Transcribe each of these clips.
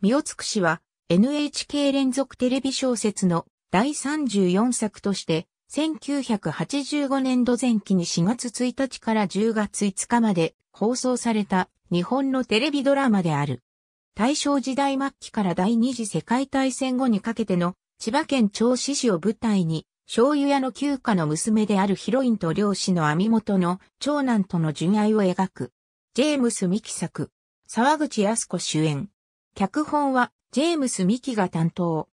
三尾つくしは NHK 連続テレビ小説の第34作として、1985年度前期に4月1日から10月5日まで放送された日本のテレビドラマである。大正時代末期から第二次世界大戦後にかけての千葉県銚子市を舞台に、醤油屋の旧家の娘であるヒロインと漁師の網元の長男との純愛を描く。ジェームス・ミキ作。沢口康子主演。脚本はジェームス・ミキが担当。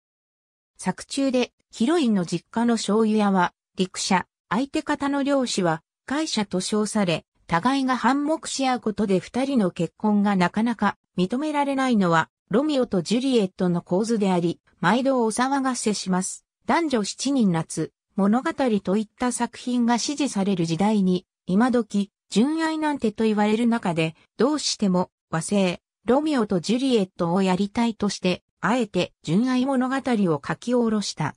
作中でヒロインの実家の醤油屋は陸者、相手方の漁師は会社と称され、互いが反目し合うことで二人の結婚がなかなか認められないのはロミオとジュリエットの構図であり、毎度お騒がせします。男女七人夏、物語といった作品が支持される時代に、今時、純愛なんてと言われる中で、どうしても和製、ロミオとジュリエットをやりたいとして、あえて純愛物語を書き下ろした。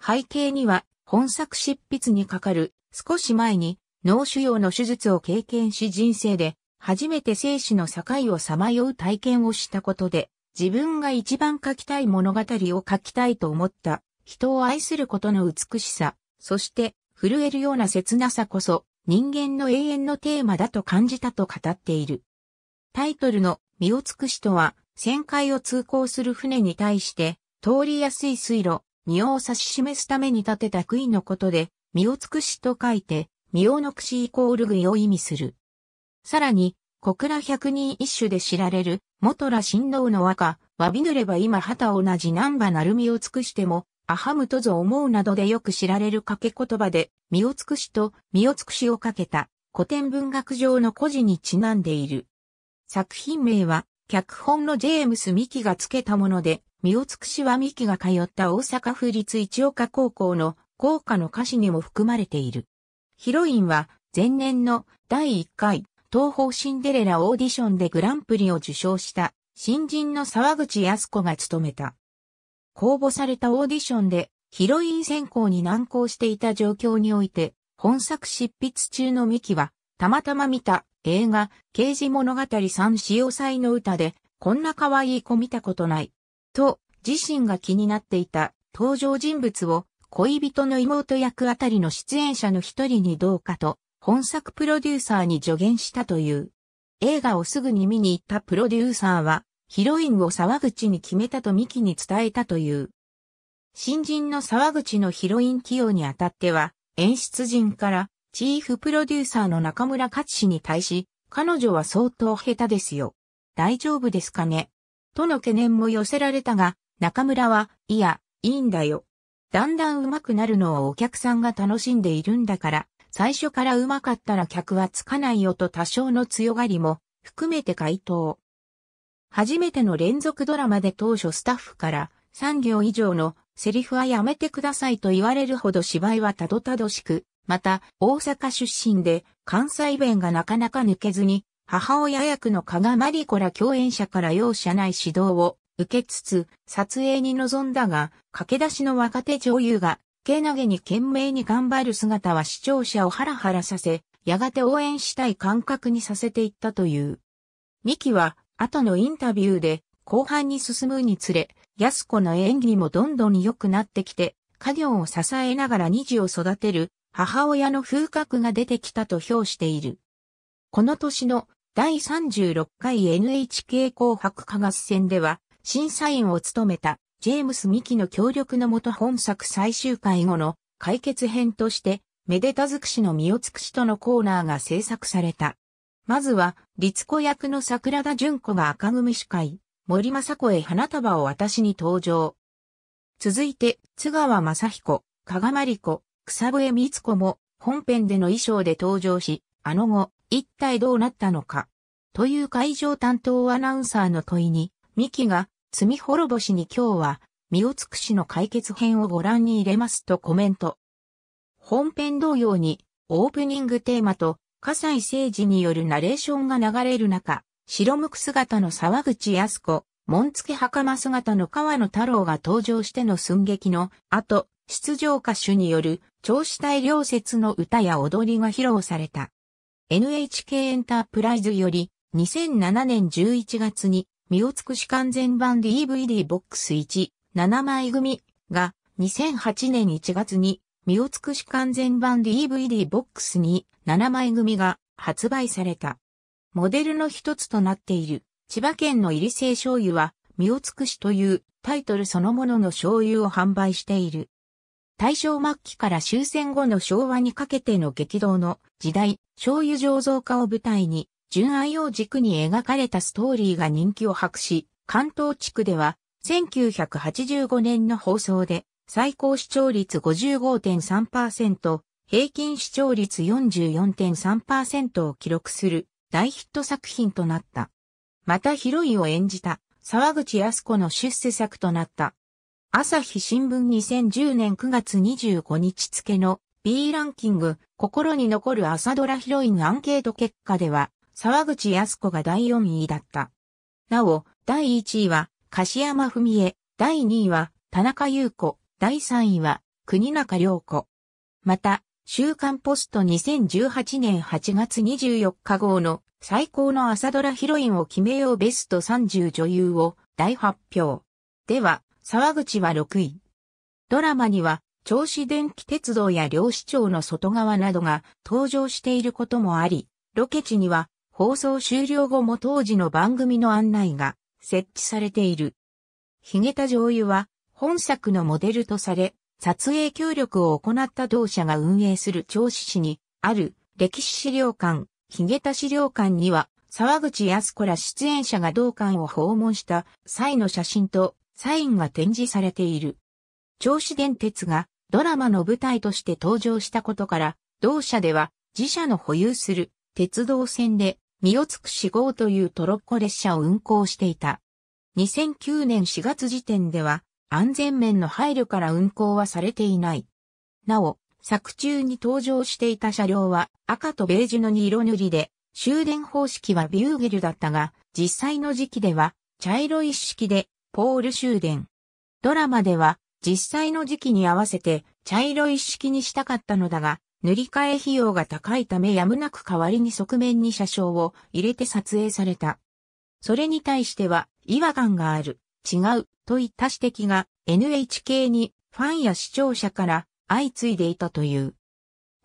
背景には、本作執筆にかかる少し前に脳腫瘍の手術を経験し人生で初めて生死の境をさまよう体験をしたことで、自分が一番書きたい物語を書きたいと思った、人を愛することの美しさ、そして震えるような切なさこそ人間の永遠のテーマだと感じたと語っている。タイトルの身を尽くしとは、旋回を通行する船に対して、通りやすい水路、身を指し示すために建てた杭のことで、身を尽くしと書いて、身をのくしイコール杭を意味する。さらに、小倉百人一首で知られる、元羅神王の和歌、詫びぬれば今旗同じ南波鳴海を尽くしても、アハムとぞ思うなどでよく知られる掛け言葉で、身を尽くしと身を尽くしをかけた古典文学上の故事にちなんでいる。作品名は、脚本のジェームス・ミキがつけたもので、身を尽くしはミキが通った大阪府立一岡高校の校歌の歌詞にも含まれている。ヒロインは、前年の第1回東方シンデレラオーディションでグランプリを受賞した新人の沢口康子が務めた。公募されたオーディションでヒロイン選考に難航していた状況において、本作執筆中のミキはたまたま見た映画、刑事物語3使用祭の歌で、こんな可愛い子見たことない。と、自身が気になっていた登場人物を恋人の妹役あたりの出演者の一人にどうかと、本作プロデューサーに助言したという。映画をすぐに見に行ったプロデューサーは、ヒロインを沢口に決めたとミキに伝えたという。新人の沢口のヒロイン起用にあたっては、演出陣からチーフプロデューサーの中村勝氏に対し、彼女は相当下手ですよ。大丈夫ですかねとの懸念も寄せられたが、中村は、いや、いいんだよ。だんだん上手くなるのをお客さんが楽しんでいるんだから、最初から上手かったら客はつかないよと多少の強がりも含めて回答。初めての連続ドラマで当初スタッフから3行以上のセリフはやめてくださいと言われるほど芝居はたどたどしく、また、大阪出身で関西弁がなかなか抜けずに、母親役の加賀まりこら共演者から容赦ない指導を受けつつ、撮影に臨んだが、駆け出しの若手女優が、けなげに懸命に頑張る姿は視聴者をハラハラさせ、やがて応援したい感覚にさせていったという。ミキは、後のインタビューで、後半に進むにつれ、安子の演技もどんどん良くなってきて、家業を支えながら二児を育てる母親の風格が出てきたと評している。この年の第36回 NHK 紅白歌合戦では、審査員を務めたジェームス・ミキの協力のもと本作最終回後の解決編として、めでたづくしの身を尽くしとのコーナーが制作された。まずは、律子役の桜田淳子が赤組司会、森政子へ花束を私に登場。続いて、津川雅彦、加賀まり子、草笛光子も本編での衣装で登場し、あの後、一体どうなったのか。という会場担当アナウンサーの問いに、ミキが、罪滅ぼしに今日は、身を尽くしの解決編をご覧に入れますとコメント。本編同様に、オープニングテーマと、笠西誠二によるナレーションが流れる中、白むく姿の沢口康子、紋付袴姿の河野太郎が登場しての寸劇の後、出場歌手による調子大量説の歌や踊りが披露された。NHK エンタープライズより2007年11月に身を尽くし完全版 DVD ボックス1、7枚組が2008年1月に身を尽くし完全版 DVD ボックス2、7枚組が発売された。モデルの一つとなっている千葉県の入り製醤油は身を尽くしというタイトルそのものの醤油を販売している。大正末期から終戦後の昭和にかけての激動の時代、醤油醸造家を舞台に、純愛を軸に描かれたストーリーが人気を博し、関東地区では、1985年の放送で、最高視聴率55.3%、平均視聴率44.3%を記録する大ヒット作品となった。またヒロイを演じた沢口康子の出世作となった朝日新聞2010年9月25日付の B ランキング、心に残る朝ドラヒロインアンケート結果では、沢口康子が第4位だった。なお、第1位は、柏山文江、第2位は、田中優子、第3位は、国中良子。また、週刊ポスト2018年8月24日号の最高の朝ドラヒロインを決めようベスト30女優を大発表。では、沢口は6位。ドラマには、銚子電気鉄道や漁師町の外側などが登場していることもあり、ロケ地には放送終了後も当時の番組の案内が設置されている。ヒゲタ醤油は本作のモデルとされ、撮影協力を行った同社が運営する銚子市にある歴史資料館、ヒゲタ資料館には沢口康子ら出演者が同館を訪問した際の写真とサインが展示されている。銚子電鉄がドラマの舞台として登場したことから、同社では自社の保有する鉄道線で、身をつくし号というトロッコ列車を運行していた。2009年4月時点では、安全面の配慮から運行はされていない。なお、作中に登場していた車両は赤とベージュの2色塗りで、終電方式はビューゲルだったが、実際の時期では茶色一式でポール終電。ドラマでは、実際の時期に合わせて、茶色一式にしたかったのだが、塗り替え費用が高いためやむなく代わりに側面に車掌を入れて撮影された。それに対しては、違和感がある、違う、といった指摘が NHK にファンや視聴者から相次いでいたという。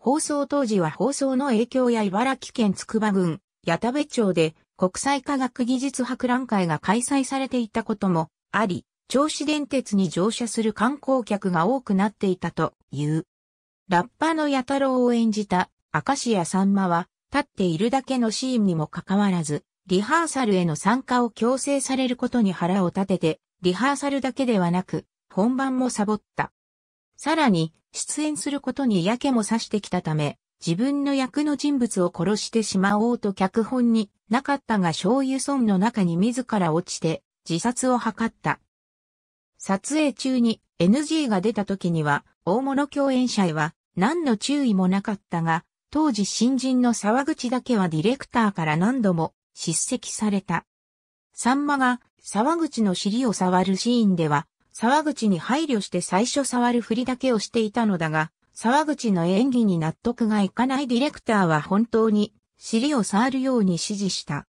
放送当時は放送の影響や茨城県筑波郡、矢田部町で国際科学技術博覧会が開催されていたこともあり、銚子電鉄に乗車する観光客が多くなっていたという。ラッパの八太郎を演じた明石家さんまは、立っているだけのシーンにもかかわらず、リハーサルへの参加を強制されることに腹を立てて、リハーサルだけではなく、本番もサボった。さらに、出演することにやけもさしてきたため、自分の役の人物を殺してしまおうと脚本になかったが醤油村の中に自ら落ちて、自殺を図った。撮影中に NG が出た時には、大物共演者へは何の注意もなかったが、当時新人の沢口だけはディレクターから何度も叱責された。さんまが沢口の尻を触るシーンでは、沢口に配慮して最初触るふりだけをしていたのだが、沢口の演技に納得がいかないディレクターは本当に尻を触るように指示した。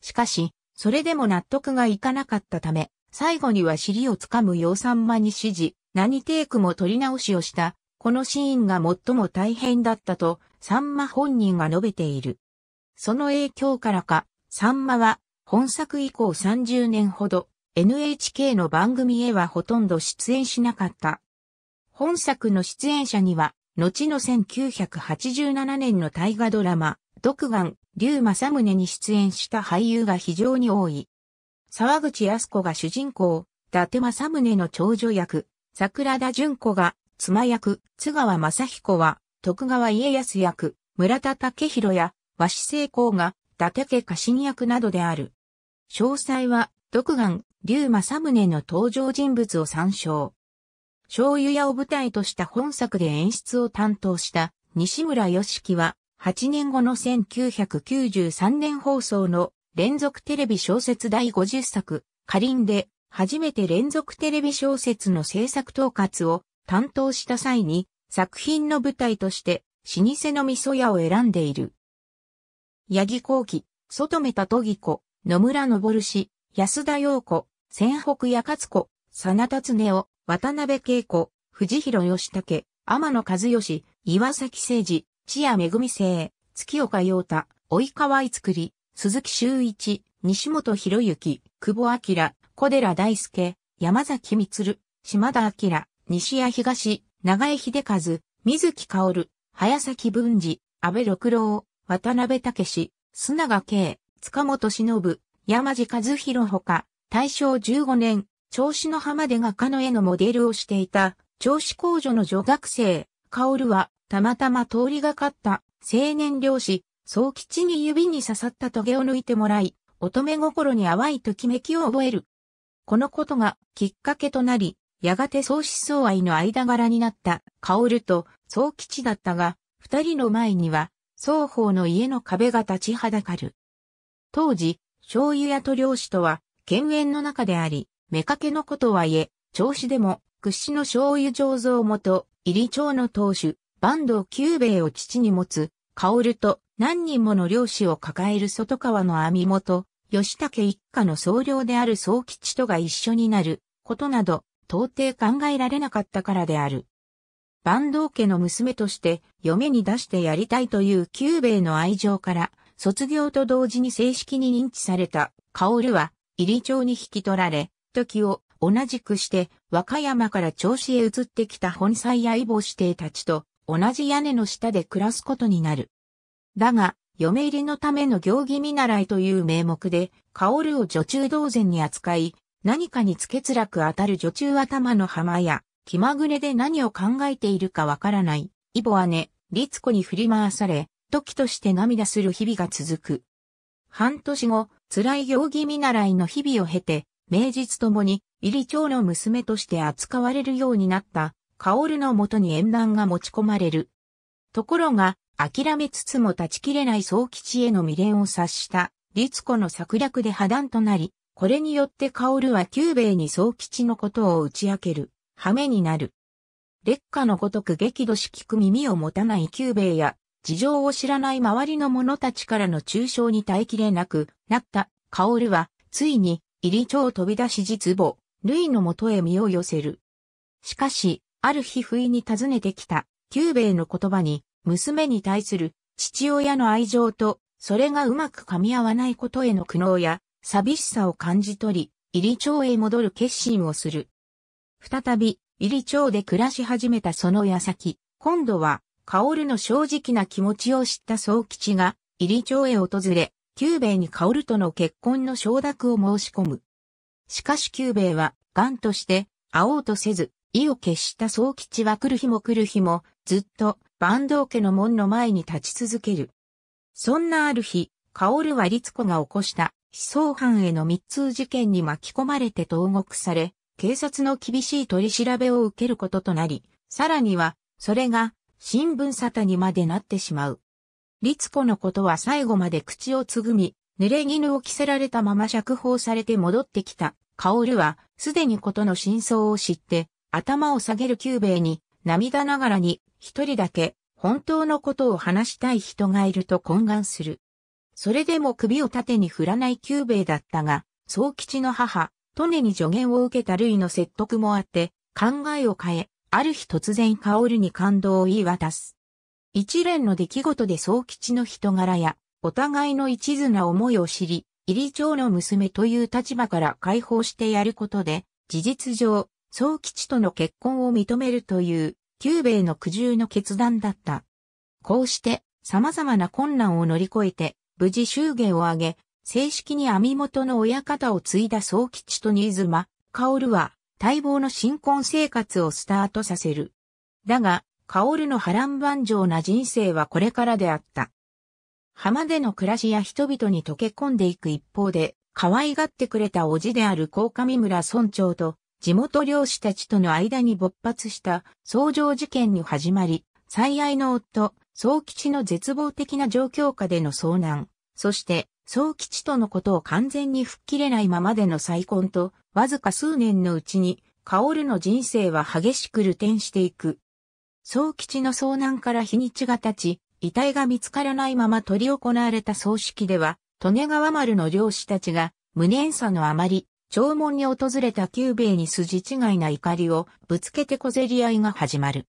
しかし、それでも納得がいかなかったため、最後には尻をつかむ養蚕間に指示、何テイクも取り直しをした、このシーンが最も大変だったと、さんま本人が述べている。その影響からか、さんまは、本作以降30年ほど、NHK の番組へはほとんど出演しなかった。本作の出演者には、後の1987年の大河ドラマ、独眼、竜正宗に出演した俳優が非常に多い。沢口康子が主人公、伊達政宗の長女役、桜田淳子が妻役、津川雅彦は徳川家康役、村田武弘や和紙成功が伊達家家臣役などである。詳細は、独眼、竜正宗の登場人物を参照。醤油屋を舞台とした本作で演出を担当した西村良樹は8年後の1993年放送の連続テレビ小説第50作、カリンで、初めて連続テレビ小説の制作統括を担当した際に、作品の舞台として、老舗の味噌屋を選んでいる。八木光輝、外目田都ぎ子、野村昇氏、安田陽子、千北や勝子、真田達夫、渡辺恵子、藤広義武、天野和義、岩崎誠二、千谷恵生、月岡陽太、及川いつくり、鈴木修一、西本博之、久保明、小寺大輔、山崎光、島田明、西谷東、長江秀和、水木薫、早崎文治、安倍六郎、渡辺武須永慶、塚本忍、山地和弘ほか、大正15年、調子の浜で画家の絵のモデルをしていた、調子工女の女学生、薫は、たまたま通りがかった青年漁師、宗吉に指に刺さった棘を抜いてもらい、乙女心に淡いときめきを覚える。このことがきっかけとなり、やがて相思相愛の間柄になった薫と宗吉だったが、二人の前には双方の家の壁が立ちはだかる。当時、醤油屋と漁師とは犬猿の中であり、けのことはいえ、調子でも屈指の醤油醸造元、入り町の当主、坂東久兵衛を父に持つ、薫と何人もの漁師を抱える外川の網元、吉武一家の総領である総吉とが一緒になることなど、到底考えられなかったからである。坂東家の娘として嫁に出してやりたいという久兵衛の愛情から、卒業と同時に正式に認知された薫は、入り町に引き取られ、時を同じくして和歌山から調子へ移ってきた本妻や異母指定たちと同じ屋根の下で暮らすことになる。だが、嫁入りのための行儀見習いという名目で、薫を女中同然に扱い、何かにつけつらく当たる女中頭の浜や、気まぐれで何を考えているかわからない、イボ姉、律子に振り回され、時として涙する日々が続く。半年後、辛い行儀見習いの日々を経て、名実ともに、入り長の娘として扱われるようになった、薫のもとに縁談が持ち込まれる。ところが、諦めつつも断ち切れない宗吉への未練を察した、律子の策略で破談となり、これによって薫は久兵衛に宗吉のことを打ち明ける、羽目になる。烈火のごとく激怒し聞く耳を持たない久兵衛や、事情を知らない周りの者たちからの抽象に耐えきれなくなった薫は、ついに、入り帳を飛び出し実母、類のもとへ身を寄せる。しかし、ある日不意に訪ねてきた、久兵衛の言葉に、娘に対する父親の愛情と、それがうまく噛み合わないことへの苦悩や、寂しさを感じ取り、入町へ戻る決心をする。再び、入り町で暮らし始めたその矢先、今度は、薫の正直な気持ちを知った宗吉が、入町へ訪れ、久兵衛に薫との結婚の承諾を申し込む。しかし久兵衛は、癌として、会おうとせず、意を決した宗吉は来る日も来る日も、ずっと、坂東家の門の前に立ち続ける。そんなある日、薫は律子が起こした、思想犯への密通事件に巻き込まれて投獄され、警察の厳しい取り調べを受けることとなり、さらには、それが、新聞沙汰にまでなってしまう。律子のことは最後まで口をつぐみ、濡れ衣を着せられたまま釈放されて戻ってきた。薫は、すでにことの真相を知って、頭を下げる久兵衛に、涙ながらに、一人だけ、本当のことを話したい人がいると懇願する。それでも首を縦に振らない久兵衛だったが、宗吉の母、トネに助言を受けた類の説得もあって、考えを変え、ある日突然薫に感動を言い渡す。一連の出来事で宗吉の人柄や、お互いの一途な思いを知り、入り長の娘という立場から解放してやることで、事実上、宗吉との結婚を認めるという、久兵衛の苦渋の決断だった。こうして、様々な困難を乗り越えて、無事祝言を挙げ、正式に網元の親方を継いだ宗吉と新妻、薫は、待望の新婚生活をスタートさせる。だが、薫の波乱万丈な人生はこれからであった。浜での暮らしや人々に溶け込んでいく一方で、可愛がってくれた叔父である甲上村村長と地元漁師たちとの間に勃発した相乗事件に始まり、最愛の夫、宗吉の絶望的な状況下での遭難、そして宗吉とのことを完全に吹っ切れないままでの再婚と、わずか数年のうちに、薫の人生は激しく流転していく。宗吉の遭難から日にちが経ち、遺体が見つからないまま取り行われた葬式では、利根川丸の漁師たちが、無念さのあまり、弔問に訪れた久兵衛に筋違いな怒りをぶつけて小競り合いが始まる。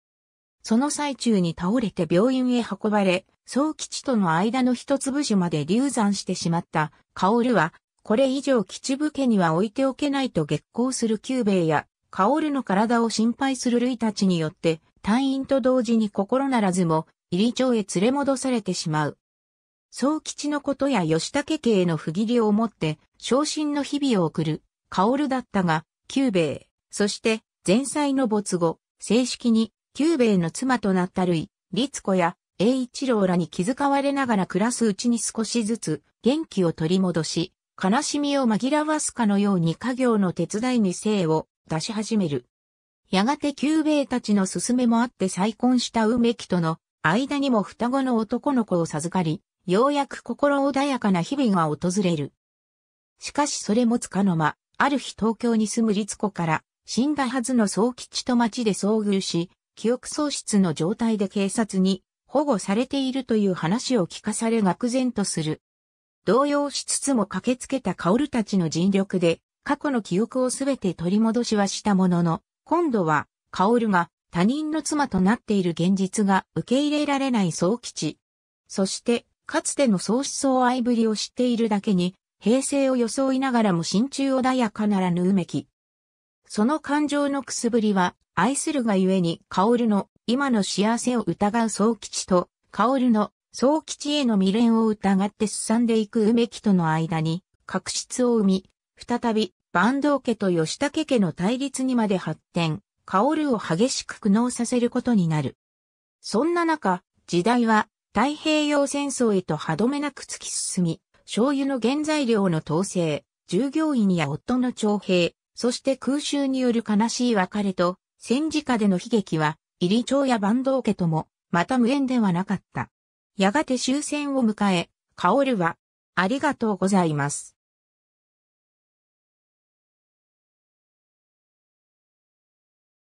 その最中に倒れて病院へ運ばれ、宗吉との間の一つ節まで流産してしまった、薫は、これ以上吉武家には置いておけないと激高する久兵衛や、薫の体を心配する類たちによって、退院と同時に心ならずも、入り町へ連れ戻されてしまう。宗吉のことや吉武家への不義理をもって、昇進の日々を送る、薫だったが、久兵衛、そして、前妻の没後、正式に、久兵衛の妻となった類、律子や、栄一郎らに気遣われながら暮らすうちに少しずつ、元気を取り戻し、悲しみを紛らわすかのように家業の手伝いに精を出し始める。やがて久兵衛たちの勧めもあって再婚した梅木との間にも双子の男の子を授かり、ようやく心穏やかな日々が訪れる。しかしそれもつかの間、ある日東京に住む律子から、死んだはずの宗吉と町で遭遇し、記憶喪失の状態で警察に保護されているという話を聞かされ愕然とする。動揺しつつも駆けつけた薫たちの尽力で、過去の記憶をすべて取り戻しはしたものの、今度は、薫が他人の妻となっている現実が受け入れられない宗吉。そして、かつての喪失想愛ぶりを知っているだけに、平成を装いながらも心中穏やかならぬうめき。その感情のくすぶりは、愛するがゆえに、薫の今の幸せを疑う総吉と、薫の総吉への未練を疑って進んでいく梅木との間に、確執を生み、再び、坂東家と吉武家の対立にまで発展、薫を激しく苦悩させることになる。そんな中、時代は太平洋戦争へと歯止めなく突き進み、醤油の原材料の統制、従業員や夫の徴兵、そして空襲による悲しい別れと、戦時下での悲劇は、入り町や坂東家とも、また無縁ではなかった。やがて終戦を迎え、薫は、ありがとうございます。